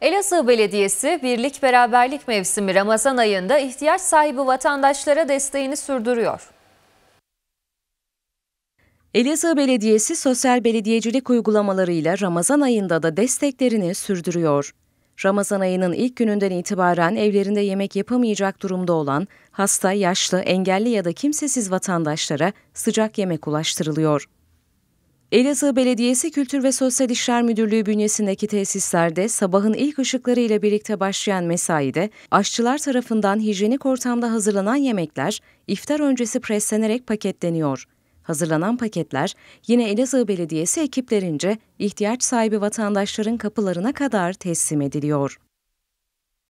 Elazığ Belediyesi Birlik Beraberlik Mevsimi Ramazan ayında ihtiyaç sahibi vatandaşlara desteğini sürdürüyor. Elazığ Belediyesi sosyal belediyecilik uygulamalarıyla Ramazan ayında da desteklerini sürdürüyor. Ramazan ayının ilk gününden itibaren evlerinde yemek yapamayacak durumda olan hasta, yaşlı, engelli ya da kimsesiz vatandaşlara sıcak yemek ulaştırılıyor. Elazığ Belediyesi Kültür ve Sosyal İşler Müdürlüğü bünyesindeki tesislerde sabahın ilk ışıkları ile birlikte başlayan mesaide aşçılar tarafından hijyenik ortamda hazırlanan yemekler iftar öncesi preslenerek paketleniyor. Hazırlanan paketler yine Elazığ Belediyesi ekiplerince ihtiyaç sahibi vatandaşların kapılarına kadar teslim ediliyor.